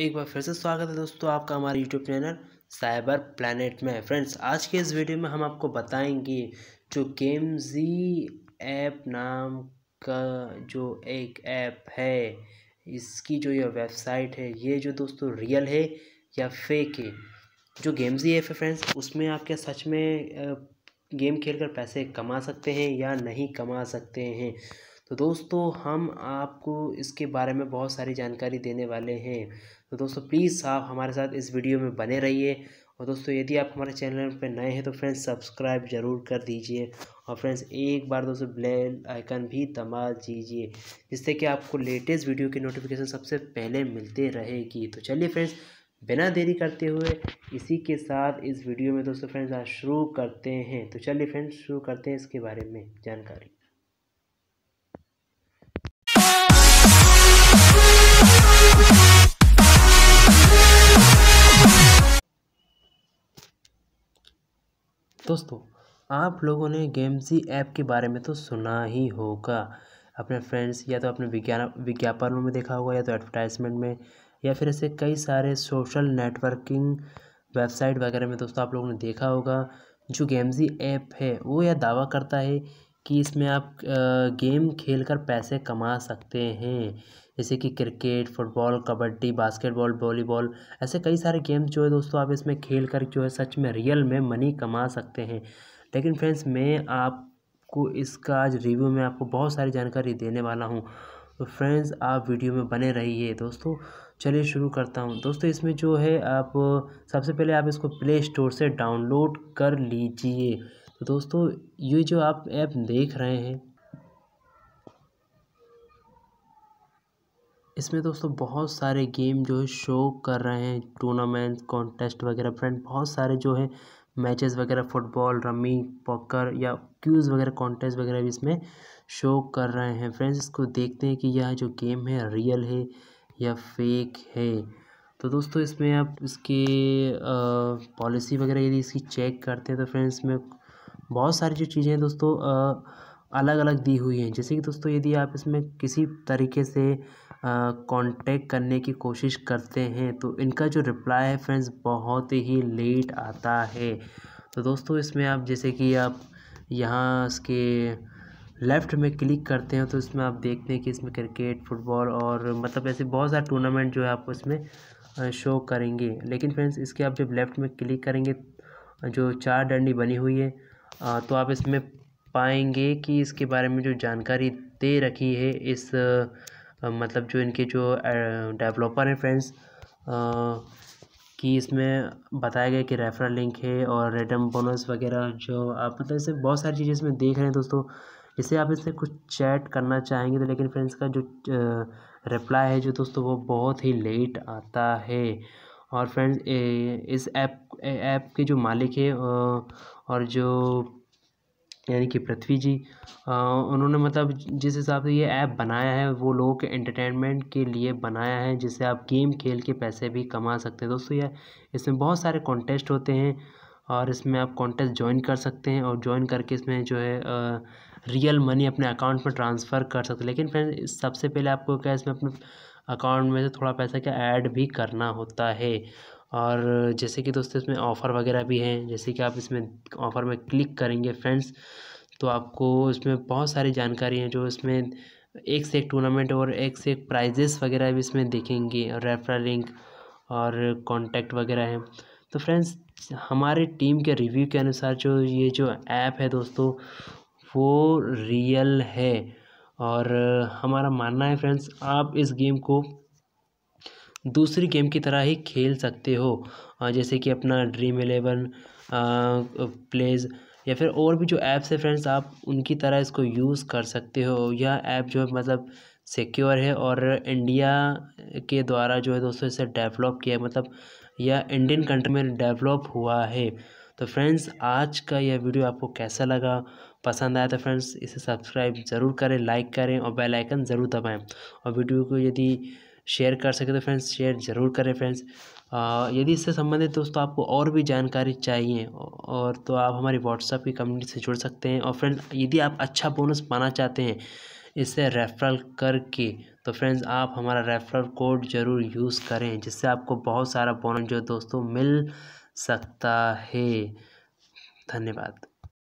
एक बार फिर से स्वागत है दोस्तों आपका हमारे यूट्यूब चैनल साइबर प्लानट में फ्रेंड्स आज के इस वीडियो में हम आपको बताएंगे जो गेमजी ऐप नाम का जो एक ऐप है इसकी जो ये वेबसाइट है ये जो दोस्तों रियल है या फेक है जो गेमजी ऐप है फ्रेंड्स उसमें आप क्या सच में गेम खेल कर पैसे कमा सकते हैं या नहीं कमा सकते हैं तो दोस्तों हम आपको इसके बारे में बहुत सारी जानकारी देने वाले हैं तो दोस्तों प्लीज़ आप हमारे साथ इस वीडियो में बने रहिए और दोस्तों यदि आप हमारे चैनल पर नए हैं तो फ्रेंड्स सब्सक्राइब ज़रूर कर दीजिए और फ्रेंड्स एक बार दोस्तों बेल आइकन भी दबा दीजिए जिससे कि आपको लेटेस्ट वीडियो की नोटिफिकेशन सबसे पहले मिलते रहेगी तो चलिए फ्रेंड्स बिना देरी करते हुए इसी के साथ इस वीडियो में दोस्तों फ्रेंड्स आज शुरू करते हैं तो चलिए फ्रेंड्स शुरू करते हैं इसके बारे में जानकारी दोस्तों आप लोगों ने गेमजी ऐप के बारे में तो सुना ही होगा अपने फ्रेंड्स या तो अपने विज्ञान विज्ञापनों में देखा होगा या तो एडवर्टाइजमेंट में या फिर ऐसे कई सारे सोशल नेटवर्किंग वेबसाइट वगैरह में दोस्तों आप लोगों ने देखा होगा जो गेमजी ऐप है वो यह दावा करता है कि इसमें आप गेम खेल कर पैसे कमा सकते हैं जैसे कि cricket football kabaddi basketball volleyball ऐसे कई सारे गेम जो है दोस्तों आप इसमें खेल कर जो है सच में रियल में मनी कमा सकते हैं लेकिन फ्रेंड्स मैं आपको इसका आज रिव्यू में आपको बहुत सारी जानकारी देने वाला हूँ तो फ्रेंड्स आप वीडियो में बने रहिए दोस्तों चलिए शुरू करता हूँ दोस्तों इसमें जो है आप सबसे पहले आप इसको प्ले स्टोर से डाउनलोड कर लीजिए तो दोस्तों ये जो आप ऐप देख रहे हैं इसमें दोस्तों बहुत सारे गेम जो है शो कर रहे हैं टूर्नामेंट कॉन्टेस्ट वगैरह फ्रेंड बहुत सारे जो है मैचेस वगैरह फुटबॉल रमी पॉकर या क्यूज़ वगैरह कॉन्टेस्ट वगैरह भी इसमें शो कर रहे हैं फ्रेंड्स इसको देखते हैं कि यह जो गेम है रियल है या फेक है तो दोस्तों इसमें आप इसके पॉलिसी वगैरह यदि इसकी चेक करते हैं तो फ्रेंड्स में बहुत सारी जो चीज़ें हैं दोस्तों अलग अलग दी हुई हैं जैसे कि दोस्तों यदि आप इसमें किसी तरीके से कांटेक्ट करने की कोशिश करते हैं तो इनका जो रिप्लाई है फ्रेंड्स बहुत ही लेट आता है तो दोस्तों इसमें आप जैसे कि आप यहाँ इसके लेफ़्ट में क्लिक करते हैं तो इसमें आप देखते हैं कि इसमें क्रिकेट फुटबॉल और मतलब ऐसे बहुत सारे टूर्नामेंट जो है आपको इसमें शो करेंगे लेकिन फ्रेंड्स इसके आप जब लेफ़्ट में क्लिक करेंगे जो चार डंडी बनी हुई है तो आप इसमें पाएंगे कि इसके बारे में जो जानकारी दे रखी है इस मतलब जो इनके जो डेवलपर हैं फ्रेंड्स कि इसमें बताया गया कि रेफरल लिंक है और रेडम बोनस वगैरह जो आप मतलब इससे बहुत सारी चीज़ें इसमें देख रहे हैं दोस्तों इसे आप इससे कुछ चैट करना चाहेंगे तो लेकिन फ्रेंड्स का जो रिप्लाई है जो दोस्तों वो बहुत ही लेट आता है और फ्रेंड्स इस ऐप ऐप के जो मालिक है और जो यानी कि पृथ्वी जी उन्होंने मतलब जिस हिसाब से ये ऐप बनाया है वो लोगों के एंटरटेनमेंट के लिए बनाया है जिससे आप गेम खेल के पैसे भी कमा सकते हैं दोस्तों यह इसमें बहुत सारे कॉन्टेस्ट होते हैं और इसमें आप कॉन्टेस्ट ज्वाइन कर सकते हैं और ज्वाइन करके इसमें जो है आ, रियल मनी अपने अकाउंट में ट्रांसफ़र कर सकते हैं लेकिन फ्रेंड सबसे पहले आपको क्या है इसमें अपने अकाउंट में से थोड़ा पैसा क्या ऐड भी करना होता है और जैसे कि दोस्तों इसमें ऑफ़र वगैरह भी हैं जैसे कि आप इसमें ऑफ़र में क्लिक करेंगे फ्रेंड्स तो आपको इसमें बहुत सारी जानकारी है जो इसमें एक से एक टूर्नामेंट और एक से एक प्राइजेस वगैरह भी इसमें देखेंगे और रेफरल लिंक और कॉन्टैक्ट वगैरह हैं तो फ्रेंड्स हमारे टीम के रिव्यू के अनुसार जो ये जो ऐप है दोस्तों वो रियल है और हमारा मानना है फ्रेंड्स आप इस गेम को दूसरी गेम की तरह ही खेल सकते हो जैसे कि अपना ड्रीम एलेवन प्लेज या फिर और भी जो ऐप्स है फ्रेंड्स आप उनकी तरह इसको यूज़ कर सकते हो यह ऐप जो है मतलब सिक्योर है और इंडिया के द्वारा जो है दोस्तों इसे डेवलप किया है मतलब यह इंडियन कंट्री में डेवलप हुआ है तो फ्रेंड्स आज का यह वीडियो आपको कैसा लगा पसंद आया तो फ्रेंड्स इसे सब्सक्राइब ज़रूर करें लाइक करें और बेल आइकन ज़रूर दबाएं और वीडियो को यदि शेयर कर सके तो फ्रेंड्स शेयर ज़रूर करें फ्रेंड्स यदि इससे संबंधित दोस्तों आपको और भी जानकारी चाहिए और तो आप हमारी व्हाट्सएप की कम्युनिटी से जुड़ सकते हैं और फ्रेंड्स यदि आप अच्छा बोनस पाना चाहते हैं इसे रेफरल करके तो फ्रेंड्स आप हमारा रेफरल कोड ज़रूर यूज़ करें जिससे आपको बहुत सारा बोनस जो दोस्तों मिल सकता है धन्यवाद